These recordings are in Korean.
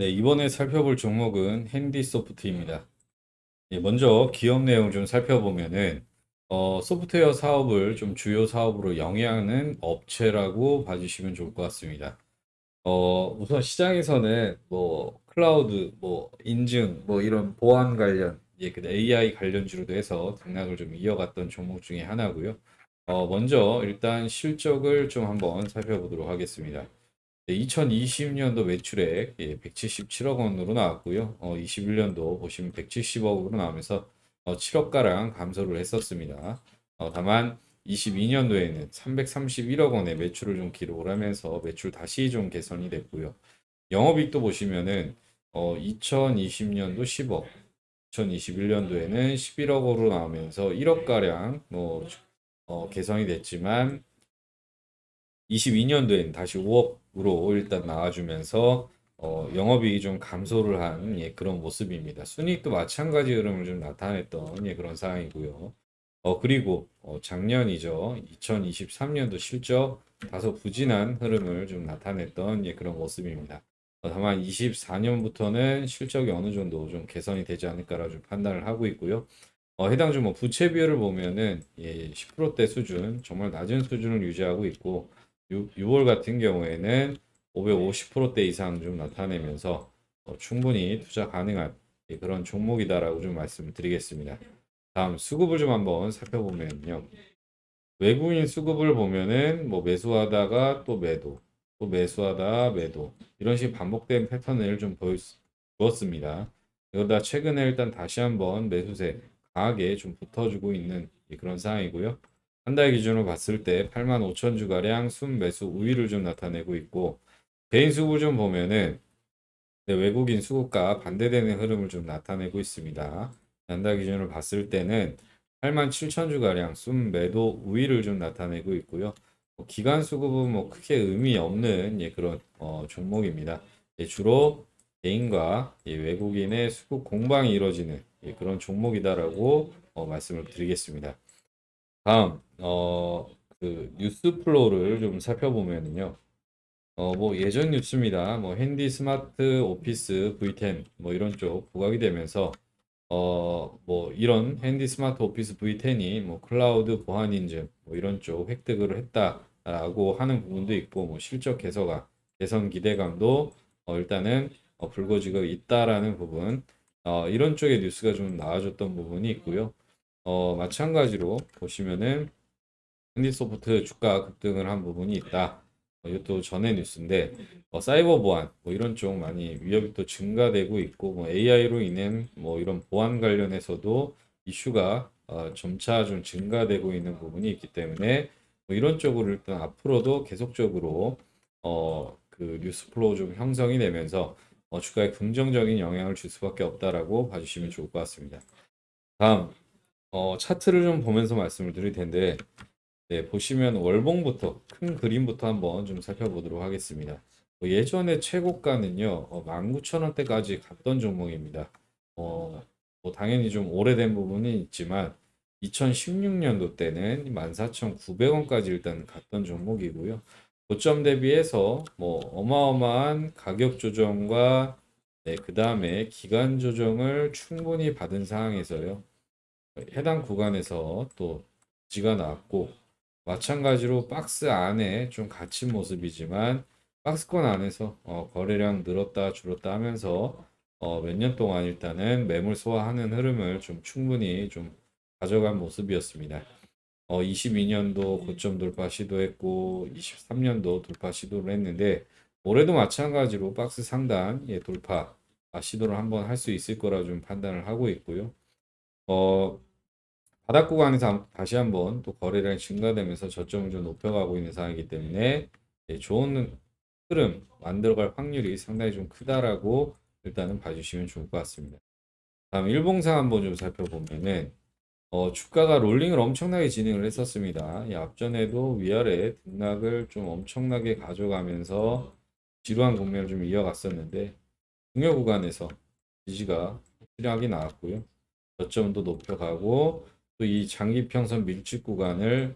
네, 이번에 살펴볼 종목은 핸디소프트입니다. 예, 먼저 기업 내용 좀 살펴보면은 어, 소프트웨어 사업을 좀 주요 사업으로 영향하는 업체라고 봐주시면 좋을 것 같습니다. 어, 우선 시장에서는 뭐 클라우드, 뭐 인증, 뭐 이런 보안 관련, 예, 그 AI 관련주로도 해서 등락을 좀 이어갔던 종목 중에 하나고요. 어, 먼저 일단 실적을 좀 한번 살펴보도록 하겠습니다. 2020년도 매출액 177억 예, 원으로 나왔고요. 어, 21년도 보시면 170억으로 나오면서 어, 7억가량 감소를 했었습니다. 어, 다만 22년도에는 331억 원의 매출을 좀 기록을 하면서 매출 다시 좀 개선이 됐고요. 영업이익도 보시면은 어, 2020년도 10억, 2021년도에는 11억으로 나오면서 1억가량 뭐, 어, 개선이 됐지만 22년도엔 다시 5억 으로 일단 나와주면서 어, 영업이 좀 감소를 한 예, 그런 모습입니다. 순이익도 마찬가지 흐름을 좀 나타냈던 예, 그런 상황이고요. 어, 그리고 어, 작년이죠. 2023년도 실적 다소 부진한 흐름을 좀 나타냈던 예, 그런 모습입니다. 어, 다만 24년부터는 실적이 어느 정도 좀 개선이 되지 않을까라고 좀 판단을 하고 있고요. 어, 해당 주뭐 부채 비율을 보면은 예, 10%대 수준, 정말 낮은 수준을 유지하고 있고 6월 같은 경우에는 550%대 이상 좀 나타내면서 어, 충분히 투자 가능한 예, 그런 종목이다라고 좀 말씀을 드리겠습니다. 다음 수급을 좀 한번 살펴보면요. 외국인 수급을 보면은 뭐 매수하다가 또 매도, 또 매수하다 매도 이런 식 반복된 패턴을 좀보였습니다 이러다 최근에 일단 다시 한번 매수세 강하게 좀 붙어주고 있는 예, 그런 상황이고요. 한달 기준으로 봤을 때 8만 5천 주가량 순매수 우위를 좀 나타내고 있고 개인 수급을 좀 보면은 네, 외국인 수급과 반대되는 흐름을 좀 나타내고 있습니다. 연달 기준으로 봤을 때는 8만 7천 주가량 순매도 우위를 좀 나타내고 있고요. 뭐 기간 수급은 뭐 크게 의미 없는 예, 그런 어, 종목입니다. 예, 주로 개인과 예, 외국인의 수급 공방이 이루어지는 예, 그런 종목이다라고 어, 말씀을 드리겠습니다. 다음 어그 뉴스 플로우를 좀살펴보면요어 뭐 예전 뉴스입니다. 뭐 핸디 스마트 오피스 V10 뭐 이런 쪽 부각이 되면서 어 뭐 이런 핸디 스마트 오피스 V10이 뭐 클라우드 보안 인증 뭐 이런 쪽 획득을 했다라고 하는 부분도 있고 뭐 실적 개선가 개선 기대감도 어 일단은 어 불거지고 있다라는 부분 어 이런 쪽의 뉴스가 좀 나와줬던 부분이 있고요. 어, 마찬가지로 보시면은 한디소프트 주가 급등을 한 부분이 있다. 어, 이것도 전의 뉴스인데 어, 사이버 보안 뭐 이런 쪽 많이 위협이 또 증가되고 있고 뭐 AI로 인한 뭐 이런 보안 관련해서도 이슈가 어, 점차 좀 증가되고 있는 부분이 있기 때문에 뭐 이런 쪽으로 일단 앞으로도 계속적으로 어, 그 뉴스 플로우 좀 형성이 되면서 어, 주가에 긍정적인 영향을 줄 수밖에 없다라고 봐주시면 좋을 것 같습니다. 다음 어, 차트를 좀 보면서 말씀을 드릴 텐데 네, 보시면 월봉부터 큰 그림부터 한번 좀 살펴보도록 하겠습니다. 어, 예전에 최고가는요 어, 19,000원대까지 갔던 종목입니다. 어, 뭐 당연히 좀 오래된 부분은 있지만 2016년도 때는 14,900원까지 일단 갔던 종목이고요. 고점 대비해서 뭐 어마어마한 가격 조정과 네, 그 다음에 기간 조정을 충분히 받은 상황에서요. 해당 구간에서 또 지가 나왔고 마찬가지로 박스 안에 좀 갇힌 모습이지만 박스권 안에서 어, 거래량 늘었다 줄었다 하면서 어, 몇 년 동안 일단은 매물 소화하는 흐름을 좀 충분히 좀 가져간 모습이었습니다. 어, 22년도 고점 돌파 시도했고 23년도 돌파 시도를 했는데 올해도 마찬가지로 박스 상단 예, 돌파 시도를 한번 할 수 있을 거라 좀 판단을 하고 있고요. 어, 바닥 구간에서 다시 한번 또 거래량이 증가되면서 저점을 좀 높여가고 있는 상황이기 때문에 예, 좋은 흐름 만들어갈 확률이 상당히 좀 크다라고 일단은 봐주시면 좋을 것 같습니다. 다음 일봉상 한번 좀 살펴보면은 어, 주가가 롤링을 엄청나게 진행을 했었습니다. 앞전에도 위아래 등락을 좀 엄청나게 가져가면서 지루한 국면을 좀 이어갔었는데 중요 구간에서 지지가 확실하게 나왔고요. 저점도 높여가고 또 이 장기평선 밀집 구간을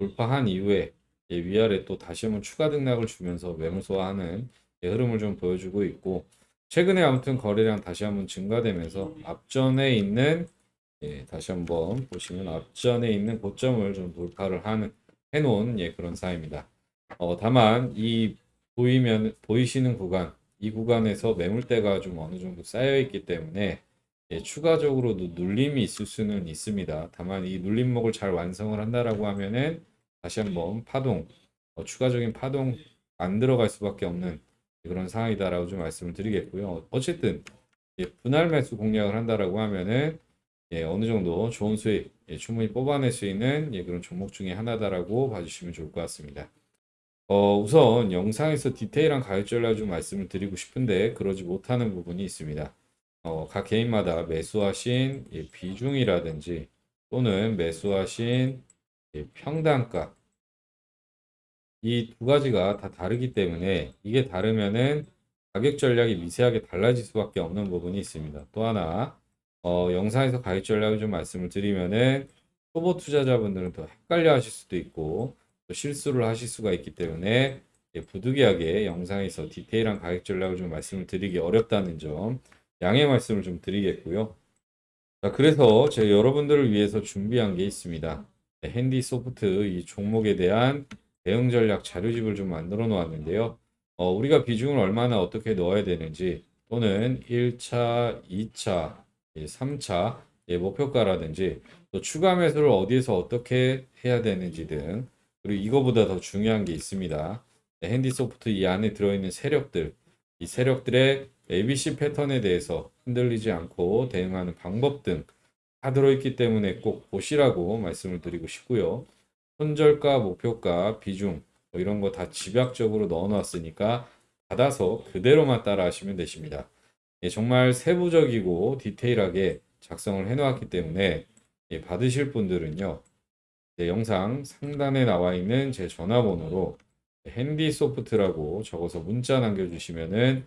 돌파한 이후에 위아래 또 다시 한번 추가 등락을 주면서 매물 소화하는 흐름을 좀 보여주고 있고 최근에 아무튼 거래량 다시 한번 증가되면서 앞전에 있는 예, 다시 한번 보시면 앞전에 있는 고점을 좀 돌파를 하는 해놓은 예, 그런 사입니다. 어, 다만 이 보이면 보이시는 구간 이 구간에서 매물대가 좀 어느 정도 쌓여 있기 때문에 예, 추가적으로 도 눌림이 있을 수는 있습니다. 다만 이 눌림목을 잘 완성을 한다라고 하면은 다시 한번 파동, 어, 추가적인 파동 안 들어갈 수밖에 없는 그런 상황이다라고 좀 말씀을 드리겠고요. 어쨌든 예, 분할 매수 공략을 한다라고 하면은 예, 어느 정도 좋은 수익 예, 충분히 뽑아낼 수 있는 예, 그런 종목 중에 하나다라고 봐주시면 좋을 것 같습니다. 어, 우선 영상에서 디테일한 가격 전략 좀 말씀을 드리고 싶은데 그러지 못하는 부분이 있습니다. 어, 각 개인마다 매수하신 예, 비중이라든지 또는 매수하신 예, 평단가 이 두 가지가 다 다르기 때문에 이게 다르면은 가격 전략이 미세하게 달라질 수밖에 없는 부분이 있습니다. 또 하나 어, 영상에서 가격 전략을 좀 말씀을 드리면은 초보 투자자분들은 더 헷갈려 하실 수도 있고 또 실수를 하실 수가 있기 때문에 예, 부득이하게 영상에서 디테일한 가격 전략을 좀 말씀을 드리기 어렵다는 점 양해 말씀을 좀 드리겠고요. 자, 그래서 제가 여러분들을 위해서 준비한 게 있습니다. 네, 핸디 소프트 이 종목에 대한 대응 전략 자료집을 좀 만들어 놓았는데요. 어, 우리가 비중을 얼마나 어떻게 넣어야 되는지 또는 1차, 2차, 3차 목표가라든지 또 추가 매수를 어디에서 어떻게 해야 되는지 등 그리고 이거보다 더 중요한 게 있습니다. 네, 핸디소프트 이 안에 들어있는 세력들 이 세력들의 ABC 패턴에 대해서 흔들리지 않고 대응하는 방법 등 다 들어있기 때문에 꼭 보시라고 말씀을 드리고 싶고요. 손절가, 목표가, 비중 뭐 이런 거 다 집약적으로 넣어놨으니까 받아서 그대로만 따라하시면 되십니다. 예, 정말 세부적이고 디테일하게 작성을 해놓았기 때문에 예, 받으실 분들은요. 네, 영상 상단에 나와 있는 제 전화번호로 예, 핸디 소프트라고 적어서 문자 남겨주시면은